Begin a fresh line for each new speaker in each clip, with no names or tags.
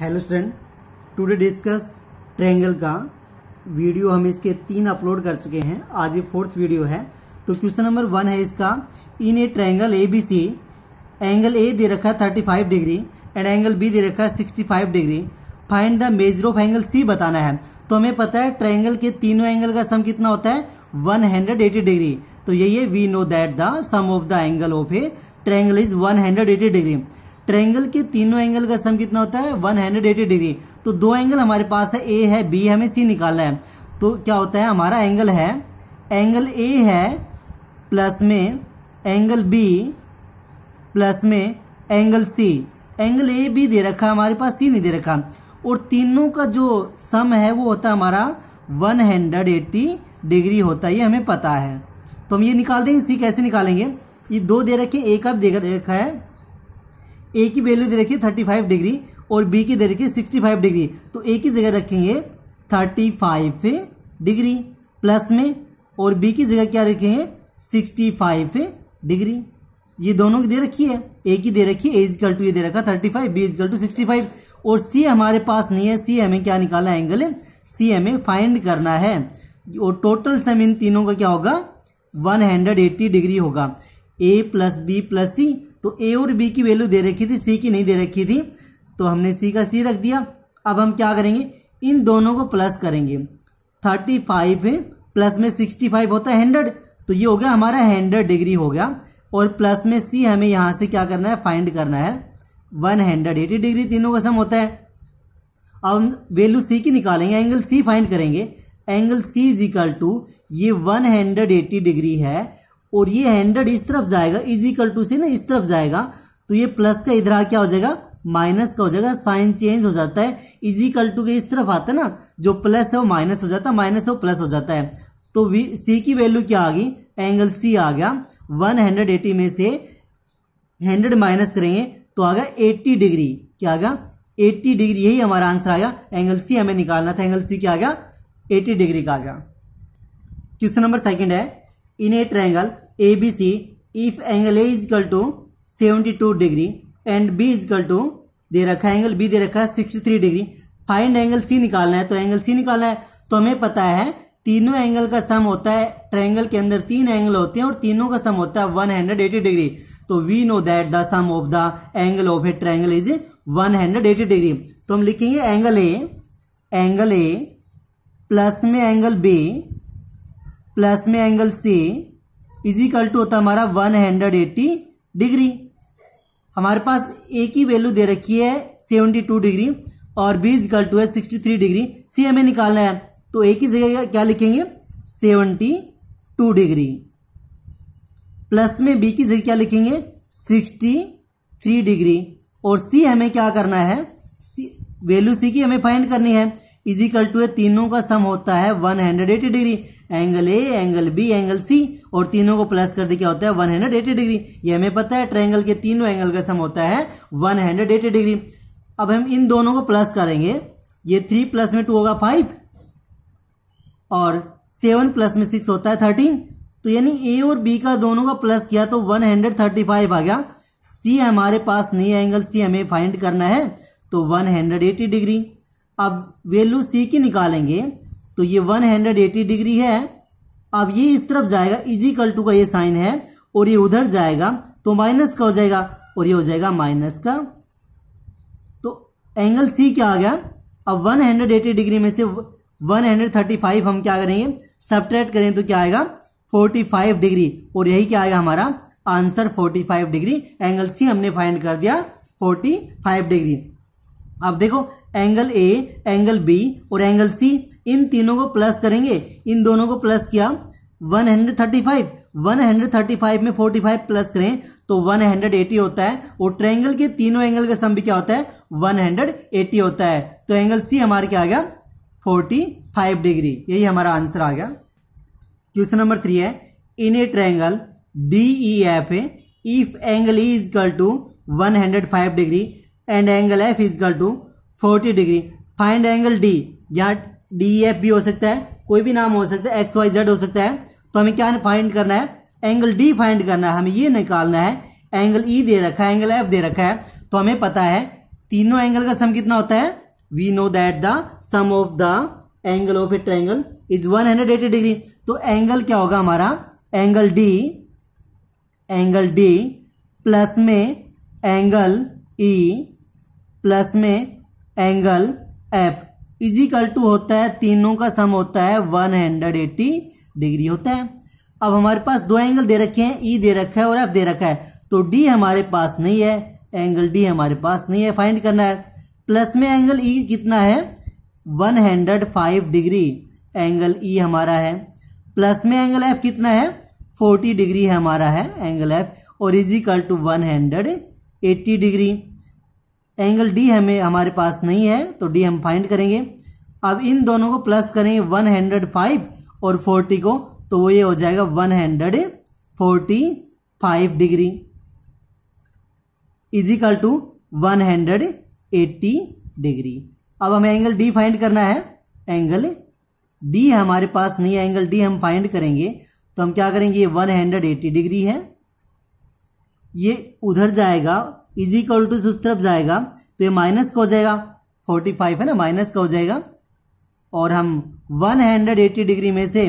Hello student today discuss triangle का video हम इसके तीन अपलोड कर चुके हैं आज ये फोर्थ वीडियो है तो क्वेश्चन नंबर वन है इसका in a triangle A B C angle A दे रखा है thirty five degree and angle B दे रखा है sixty five degree find the measure of angle C बताना है तो हमें पता है ट्राइंगल के तीनों एंगल का सम कितना होता है वन हंड्रेड एटी डिग्री तो यही है we know that the sum of the angle of a triangle is one hundred eighty degree triangle के तीनों एंगल का सम कितना होता है 180 डिग्री तो दो एंगल हमारे पास है ए है बी है हमें सी निकालना है तो क्या होता है हमारा एंगल है एंगल ए है प्लस में एंगल बी प्लस में angle C angle A B दे रखा हमारे पास सी नहीं दे रखा और तीनों का जो सम है वो होता है हमारा 180 डिग्री होता है ये हमें पता है तो हम ये निकाल देंगे सी कैसे निकालेंगे ये दो दे रखे ए का भी दे रखा है ए की वैल्यू दे रखी है थर्टी फाइव डिग्री और बी की दे रखी है सिक्सटी फाइव डिग्री तो ए की जगह रखेंगे थर्टी फाइव डिग्री प्लस में और बी की जगह क्या रखेंगे सिक्सटी फाइव डिग्री ये दोनों की दे रखी है ए की दे रखी है एजिकल टू ये दे रखा thirty five B equal to sixty five और सी हमारे पास नहीं है सी हमें क्या निकालना है एंगल सी हमें फाइंड करना है और टोटल सम इन तीनों का क्या होगा 180 डिग्री होगा A plus B plus C तो ए और बी की वैल्यू दे रखी थी सी की नहीं दे रखी थी तो हमने सी का सी रख दिया अब हम क्या करेंगे इन दोनों को प्लस करेंगे थर्टी फाइव प्लस में सिक्सटी फाइव होता है हंड्रेड तो ये हो गया हमारा हंड्रेड डिग्री हो गया और प्लस में सी हमें यहाँ से क्या करना है फाइंड करना है वन हंड्रेड एटी डिग्री तीनों का सम होता है अब हम वेल्यू सी की निकालेंगे एंगल सी फाइंड करेंगे angle C is equal to ये वन हंड्रेड एटी डिग्री है और ये हंड्रेड इस तरफ जाएगा इज इक्वल टू से ना इस तरफ जाएगा तो ये प्लस का इधर क्या हो जाएगा माइनस का हो जाएगा साइन चेंज हो जाता है इज इक्वल टू के इस तरफ आता है ना जो प्लस है वो माइनस हो जाता है माइनस वो प्लस हो जाता है तो सी की वैल्यू क्या आ गई एंगल सी आ गया वन हंड्रेड एटी में से हंड्रेड माइनस करेंगे तो आ गया एट्टी डिग्री क्या आ गया एट्टी डिग्री यही हमारा आंसर आ गया एंगल सी हमें निकालना था एंगल सी क्या आ गया एट्टी डिग्री का आ गया क्वेश्चन नंबर सेकेंड है in a triangle ABC if angle A is equal to 72 degree and B is equal to दे रखा है एंगल बी दे रखा है 63 डिग्री फाइंड एंगल सी निकालना है तो एंगल सी निकालना है तो हमें पता है तीनों एंगल का सम होता है ट्रायंगल के अंदर तीन एंगल होते हैं और तीनों का सम होता है 180 डिग्री तो we know that the sum of the angle of a triangle is 180 degree तो हम लिखेंगे angle A angle A plus में एंगल बी प्लस में एंगल से इजिकल टू होता हमारा वन हंड्रेड एट्टी डिग्री हमारे पास ए की वैल्यू दे रखी है सेवनटी टू डिग्री और बी इजिकल टू है सिक्सटी थ्री डिग्री सी हमें निकालना है तो ए की जगह क्या लिखेंगे सेवनटी टू डिग्री प्लस में बी की जगह क्या लिखेंगे सिक्सटी थ्री डिग्री और सी हमें क्या करना है वैल्यू सी की हमें फाइंड करनी है इजिकल टू है तीनों का सम होता है one hundred eighty degree angle A angle B angle C और तीनों को प्लस कर दे क्या होता है वन हंड्रेड एटी डिग्री ये हमें पता है ट्रायंगल के तीनों एंगल का सम होता है वन हंड्रेड एटी डिग्री अब हम इन दोनों को प्लस करेंगे ये थ्री प्लस में टू होगा फाइव और सेवन प्लस में सिक्स होता है थर्टीन तो यानी ए और बी का दोनों का प्लस किया तो वन हंड्रेड थर्टी फाइव आ गया सी हमारे पास नहीं एंगल सी हमें फाइंड करना है तो वन हंड्रेड एटी डिग्री अब वेल्यू सी की निकालेंगे तो ये 180 डिग्री है अब ये इस तरफ जाएगा इजिकल टू का ये साइन है और ये उधर जाएगा तो माइनस का हो जाएगा और ये हो जाएगा माइनस का तो एंगल सी क्या आ गया अब 180 डिग्री में से 135 हम क्या करेंगे सब्ट्रैक्ट करें तो क्या आएगा 45 डिग्री और यही क्या आएगा हमारा आंसर 45 डिग्री एंगल सी हमने फाइंड कर दिया 45 डिग्री अब देखो एंगल ए एंगल बी और एंगल सी इन तीनों को प्लस करेंगे इन दोनों को प्लस किया 135 135 में 45 प्लस करें तो 180 होता है और ट्रायंगल के तीनों एंगल का सम भी क्या होता है 180 होता है तो एंगल सी हमारे क्या आ गया 45 डिग्री यही हमारा आंसर आ गया क्वेश्चन नंबर थ्री है in a triangle D F if angle is equal to 105 degree and angle F is equal to 40 degree find angle D यहाँ डी एफ भी हो सकता है कोई भी नाम हो सकता है एक्स वाई जेड हो सकता है तो हमें क्या फाइंड करना है एंगल डी फाइंड करना है हमें ये निकालना है एंगल ई e दे रखा है एंगल एफ दे रखा है तो हमें पता है तीनों एंगल का सम कितना होता है we know that the sum of the angle of a triangle is 180 degree तो एंगल क्या होगा हमारा angle D angle D plus में एंगल ई e, प्लस में एंगल एफ इजिकल टू होता है तीनों का सम होता है वन हंड्रेड एट्टी डिग्री होता है अब हमारे पास दो एंगल दे रखे हैं ई e दे रखा है और एफ दे रखा है तो डी हमारे पास नहीं है एंगल डी हमारे पास नहीं है फाइंड करना है प्लस में एंगल ई e कितना है 105 डिग्री एंगल ई e हमारा है प्लस में एंगल एफ कितना है 40 डिग्री हमारा है एंगल एफ और equal to eighty degree angle D हमें हमारे पास नहीं है तो डी हम फाइंड करेंगे अब इन दोनों को प्लस करेंगे वन हंड्रेड फाइव और फोर्टी को तो वो ये हो जाएगा one hundred forty five degree equal to one hundred eighty degree अब हमें एंगल डी फाइंड करना है एंगल डी हमारे पास नहीं है एंगल डी हम फाइंड करेंगे तो हम क्या करेंगे ये वन हंड्रेड एट्टी डिग्री है ये उधर जाएगा इज इक्वल टू उस तरफ जाएगा तो ये माइनस का हो जाएगा फोर्टी फाइव है ना माइनस का हो जाएगा और हम 180 डिग्री में से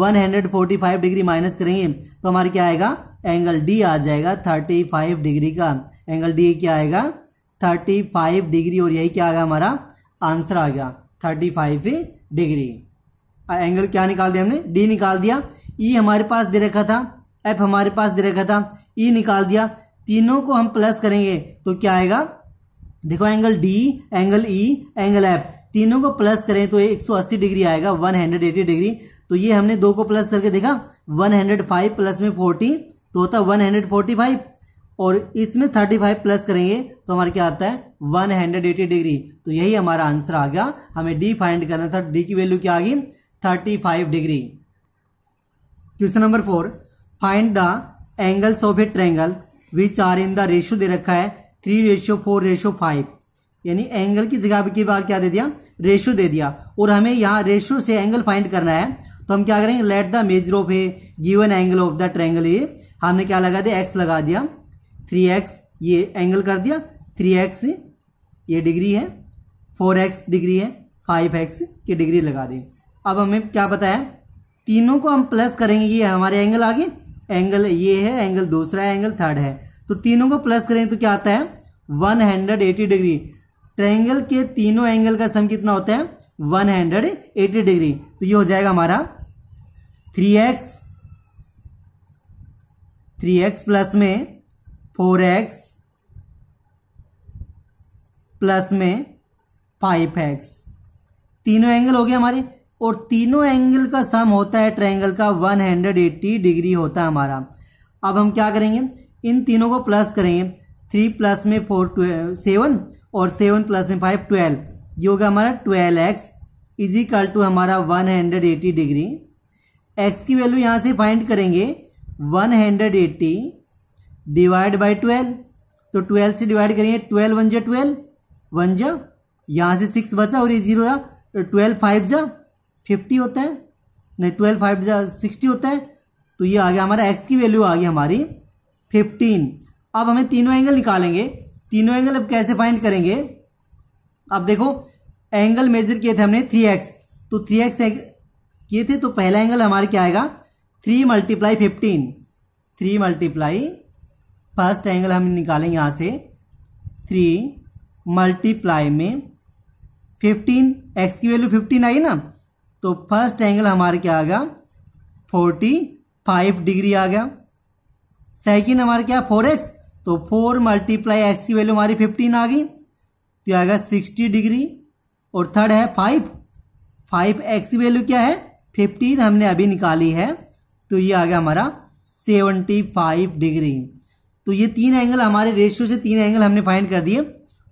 145 डिग्री माइनस करेंगे तो हमारे क्या आएगा एंगल डी आ जाएगा 35 डिग्री का एंगल डी क्या आएगा 35 डिग्री और यही क्या आ गया हमारा आंसर आ गया 35 डिग्री एंगल क्या निकाल दिया हमने डी निकाल दिया ई e हमारे पास दे रखा था एफ हमारे पास दे रखा था ई e निकाल दिया तीनों को हम प्लस करेंगे तो क्या आएगा देखो angle D angle E angle F तीनों को प्लस करें तो 180 डिग्री आएगा 180 डिग्री तो ये हमने दो को प्लस करके देखा 105 प्लस में 40 तो होता है 145 और इसमें 35 प्लस करेंगे तो हमारा क्या आता है 180 डिग्री तो यही हमारा आंसर आ गया हमें डी फाइंड करना था डी की वैल्यू क्या आ गई thirty degree question number four find the angles of a triangle which are in the ratio दे रखा है three ratio four ratio five यानी एंगल की जगह की बार क्या दे दिया रेशो दे दिया और हमें यहाँ रेशो से एंगल फाइंड करना है तो हम क्या करेंगे let the measure of a given angle of the triangle ये हमने क्या लगा दिया एक्स लगा दिया थ्री एक्स ये एंगल कर दिया थ्री एक्स ये डिग्री है फोर एक्स डिग्री है फाइव एक्स की डिग्री लगा दें अब हमें क्या बताया तीनों को हम प्लस करेंगे ये हमारे एंगल आगे एंगल ये है एंगल दूसरा है एंगल थर्ड है तो तीनों को प्लस करें तो क्या आता है one hundred eighty degree triangle के तीनों एंगल का सम कितना होता है वन हंड्रेड एटी डिग्री तो ये हो जाएगा हमारा three X three X plus में फोर एक्स प्लस में फाइव एक्स तीनों एंगल हो गए हमारे और तीनों एंगल का सम होता है ट्रायंगल का 180 डिग्री होता है हमारा अब हम क्या करेंगे इन तीनों को प्लस करेंगे थ्री प्लस में फोर सेवन और सेवन प्लस में फाइव ट्वेल्व ये होगा हमारा twelve X is equal to हमारा 180 डिग्री एक्स की वैल्यू यहां से फाइंड करेंगे 180 डिवाइड बाई ट्वेल्व तो ट्वेल्व से डिवाइड करेंगे ट्वेल्व वन जा ट्वेल्व वन जा यहां से सिक्स बचा और ये जीरो रहा ट्वेल्व तो फाइव जा फिफ्टी होता है नहीं ट्वेल्व फाइव सिक्सटी होता है तो ये आ गया हमारा एक्स की वैल्यू आ गई हमारी फिफ्टीन अब हमें तीनों एंगल निकालेंगे तीनों एंगल अब कैसे फाइंड करेंगे अब देखो एंगल मेजर किए थे हमने थ्री एक्स तो थ्री एक्स किए थे तो पहला एंगल हमारे क्या आएगा three multiply fifteen three multiply first angle हम निकालेंगे यहां से थ्री मल्टीप्लाई में फिफ्टीन एक्स की वैल्यू फिफ्टीन आई ना तो फर्स्ट एंगल हमारे क्या आ गया फोर्टी फाइव डिग्री आ गया सेकेंड हमारे क्या फोर एक्स तो फोर मल्टीप्लाई एक्स की वैल्यू हमारी फिफ्टीन आ गई तो आ गया सिक्सटी डिग्री और थर्ड है फाइव फाइव एक्स की वैल्यू क्या है फिफ्टीन हमने अभी निकाली है तो ये आ गया हमारा सेवनटी फाइव डिग्री तो ये तीन एंगल हमारे रेशियो से तीन एंगल हमने फाइंड कर दिए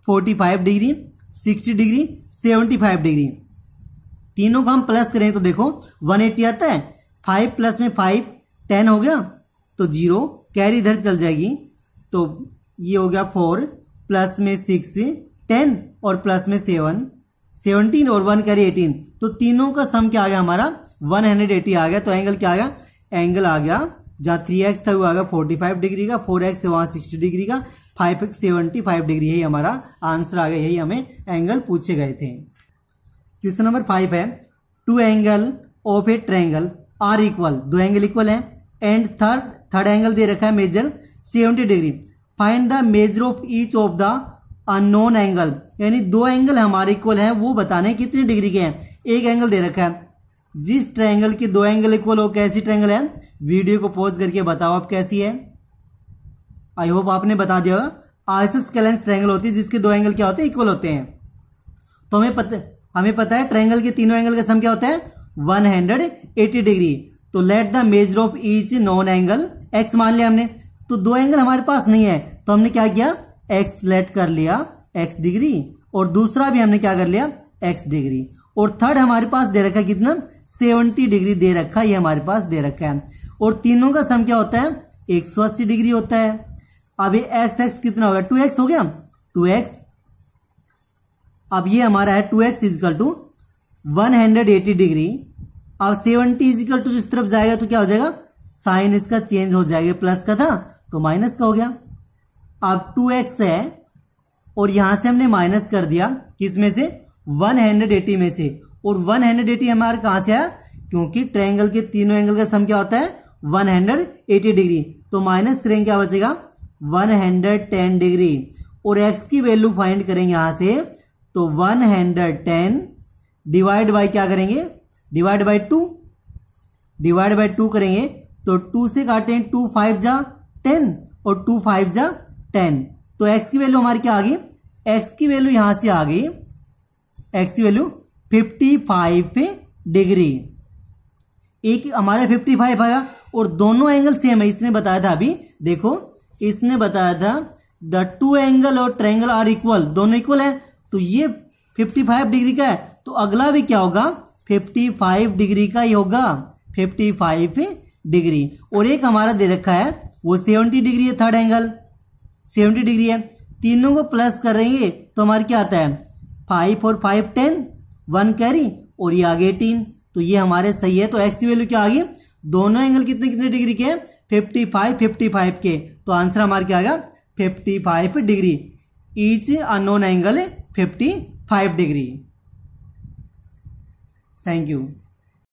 forty five degree sixty degree seventy five degree तीनों को हम प्लस करें तो देखो वन एट्टी आता है फाइव प्लस में फाइव टेन हो गया तो जीरो कैरी इधर चल जाएगी तो ये हो गया फोर प्लस में सिक्स टेन और प्लस में सेवन सेवनटीन और वन कैरी एटीन तो तीनों का सम क्या आ गया हमारा वन हंड्रेड एटी आ गया तो एंगल क्या आ गया एंगल आ गया जहाँ थ्री एक्स था वो आ गया फोर्टी फाइव डिग्री का फोर एक्स वहां सिक्सटी डिग्री का five X seventy five degree यही हमारा आंसर आ गया यही हमें एंगल पूछे गए थे क्वेश्चन नंबर फाइव है two angle of a triangle are equal दो एंगल इक्वल है एंड थर्ड थर्ड एंगल दे रखा है measure seventy degree find the measure of each of the unknown angle यानी दो एंगल हमारे इक्वल है वो बताने कितने डिग्री के हैं एक एंगल दे रखा है जिस ट्रैंगल के दो एंगल इक्वल हो कैसी ट्रैंगल है वीडियो को पॉज करके बताओ आप कैसी है आई होप आपने बता दिया होगा कैलेंस ट्रायंगल होती है जिसके दो एंगल क्या होते हैं इक्वल होते हैं तो हमें पता हमें पता है ट्रायंगल के तीनों एंगल का सम क्या होता है एटी डिग्री तो let the measure of each non angle X मान लिया हमने तो दो एंगल हमारे पास नहीं है तो हमने क्या किया एक्स लेट कर लिया एक्स डिग्री और दूसरा भी हमने क्या कर लिया एक्स डिग्री और थर्ड हमारे पास दे रखा कितना सेवनटी डिग्री दे रखा ये हमारे पास दे रखा है और तीनों का सम क्या होता है अस्सी डिग्री होता है अभी एक्स एक्स कितना होगा एक्स हो गया टू एक्स अब ये हमारा है two X equal to one hundred eighty degree अब सेवनटी इजिकल टू जिस तरफ जाएगा तो क्या हो जाएगा साइन इसका चेंज हो जाएगा प्लस का था तो माइनस का हो गया अब टू एक्स है और यहां से हमने माइनस कर दिया किसमें से वन हंड्रेड एटी में से और वन हंड्रेड एटी हमारे कहां से आया क्योंकि ट्रायंगल के तीनों एंगल का सम क्या होता है वन हंड्रेड एटी डिग्री तो माइनस करेंगे क्या बचेगा वन हंड्रेड टेन डिग्री और एक्स की वैल्यू फाइंड करेंगे यहां से तो one hundred ten divide by क्या करेंगे divide by two divide by two करेंगे तो टू से काटे टू फाइव जा टेन और टू फाइव जा टेन तो x की वैल्यू हमारी क्या आ गई एक्स की वैल्यू यहां से आ गई एक्स की वैल्यू फिफ्टी फाइव डिग्री एक हमारे फिफ्टी फाइव आया और दोनों एंगल सेम है इसने बताया था अभी देखो इसने बताया था द टू एंगल और ट्रायंगल आर इक्वल दोनों इक्वल है तो ये 55 डिग्री का है तो अगला भी क्या होगा 55 डिग्री का ही होगा 55 डिग्री और एक हमारा दे रखा है वो 70 डिग्री है थर्ड एंगल 70 डिग्री है तीनों को प्लस करेंगे तो हमारा क्या आता है फाइव और फाइव टेन वन कैरी और ये आगे एटीन तो ये हमारे सही है तो एक्स की वैल्यू क्या आ गई दोनों एंगल कितने कितने डिग्री के हैं फिफ्टी फाइव फिफ्टी फाइव के तो आंसर हमारे क्या गया fifty five degree each unknown angle 55 degree. Thank you.